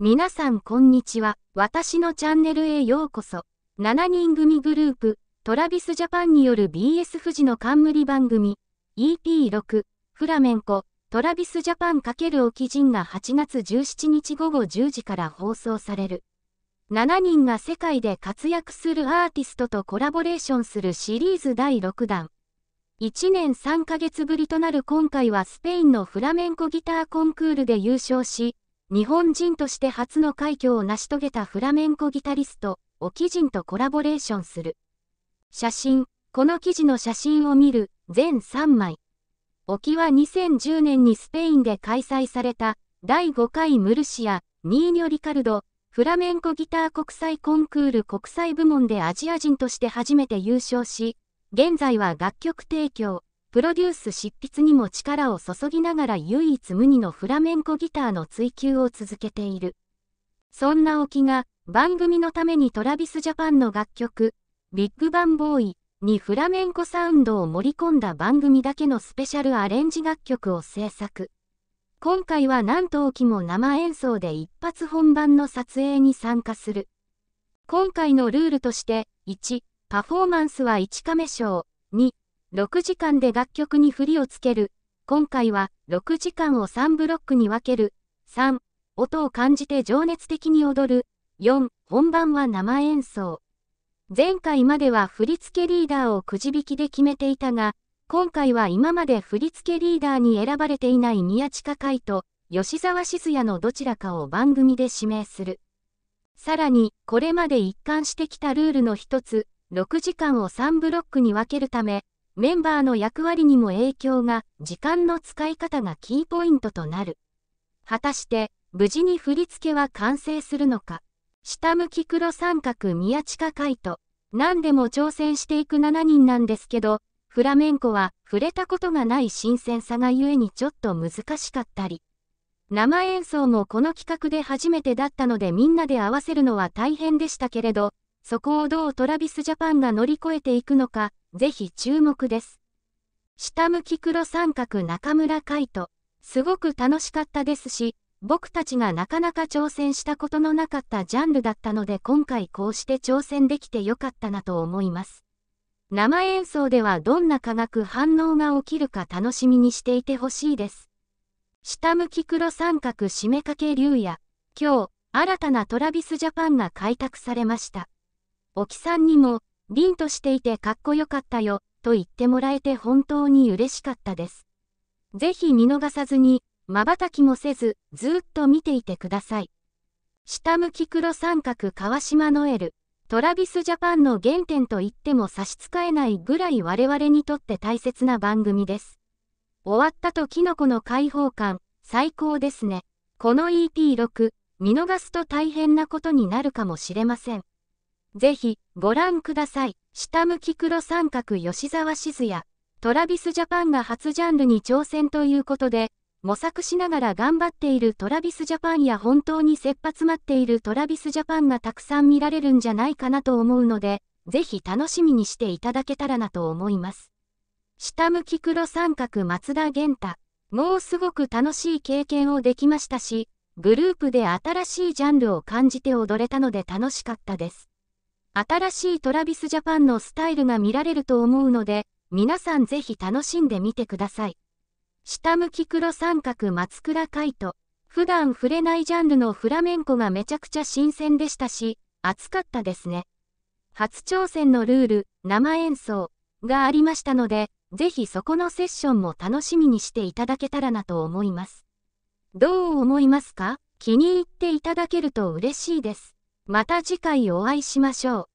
皆さんこんにちは。私のチャンネルへようこそ。7人組グループ、トラビスジャパンによる BS 富士の冠番組、EP6、フラメンコ、トラビスジャパン×沖陣が8月17日午後10時から放送される。7人が世界で活躍するアーティストとコラボレーションするシリーズ第6弾。1年3ヶ月ぶりとなる今回はスペインのフラメンコギターコンクールで優勝し、日本人として初の快挙を成し遂げたフラメンコギタリスト、オキジンとコラボレーションする。写真、この記事の写真を見る、全3枚。オキは2010年にスペインで開催された、第5回ムルシア、ニーニョ・リカルド、フラメンコギター国際コンクール国際部門でアジア人として初めて優勝し、現在は楽曲提供、プロデュース執筆にも力を注ぎながら唯一無二のフラメンコギターの追求を続けている。そんな沖が番組のためにトラビスジャパンの楽曲、ビッグバンボーイにフラメンコサウンドを盛り込んだ番組だけのスペシャルアレンジ楽曲を制作。今回はなんと沖も生演奏で一発本番の撮影に参加する。今回のルールとして、1、パフォーマンスは1カメー、2、6時間で楽曲に振りをつける。今回は6時間を3ブロックに分ける。3、音を感じて情熱的に踊る。4、本番は生演奏。前回までは振り付けリーダーをくじ引きで決めていたが、今回は今まで振り付けリーダーに選ばれていない宮近海と吉沢静也のどちらかを番組で指名する。さらに、これまで一貫してきたルールの一つ、6時間を3ブロックに分けるため、メンバーの役割にも影響が、時間の使い方がキーポイントとなる。果たして、無事に振り付けは完成するのか。下向き黒三角宮近海と、何でも挑戦していく7人なんですけど、フラメンコは触れたことがない新鮮さがゆえにちょっと難しかったり。生演奏もこの企画で初めてだったのでみんなで合わせるのは大変でしたけれど、そこをどうトラビスジャパンが乗り越えていくのか、ぜひ注目です。下向き黒三角中村海人、すごく楽しかったですし、僕たちがなかなか挑戦したことのなかったジャンルだったので今回こうして挑戦できてよかったなと思います。生演奏ではどんな化学反応が起きるか楽しみにしていてほしいです。下向き黒三角締めかけ竜や、今日、新たなトラビスジャパンが開拓されました。沖さんにも、凛としていてかっこよかったよ、と言ってもらえて本当に嬉しかったです。ぜひ見逃さずに、瞬きもせず、ずっと見ていてください。下向き黒三角川島ノエル、トラビスジャパンの原点と言っても差し支えないぐらい我々にとって大切な番組です。終わったとキノコの解放感、最高ですね。この EP6、見逃すと大変なことになるかもしれません。ぜひ、ご覧ください。下向き黒三角吉沢静也、トラビスジャパンが初ジャンルに挑戦ということで、模索しながら頑張っているトラビスジャパンや本当に切羽詰まっているトラビスジャパンがたくさん見られるんじゃないかなと思うので、ぜひ楽しみにしていただけたらなと思います。下向き黒三角松田玄太。もうすごく楽しい経験をできましたし、グループで新しいジャンルを感じて踊れたので楽しかったです。新しいトラビスジャパンのスタイルが見られると思うので、皆さんぜひ楽しんでみてください。下向き黒三角松倉海斗。普段触れないジャンルのフラメンコがめちゃくちゃ新鮮でしたし、熱かったですね。初挑戦のルール、生演奏がありましたので、ぜひそこのセッションも楽しみにしていただけたらなと思います。どう思いますか気に入っていただけると嬉しいです。また次回お会いしましょう。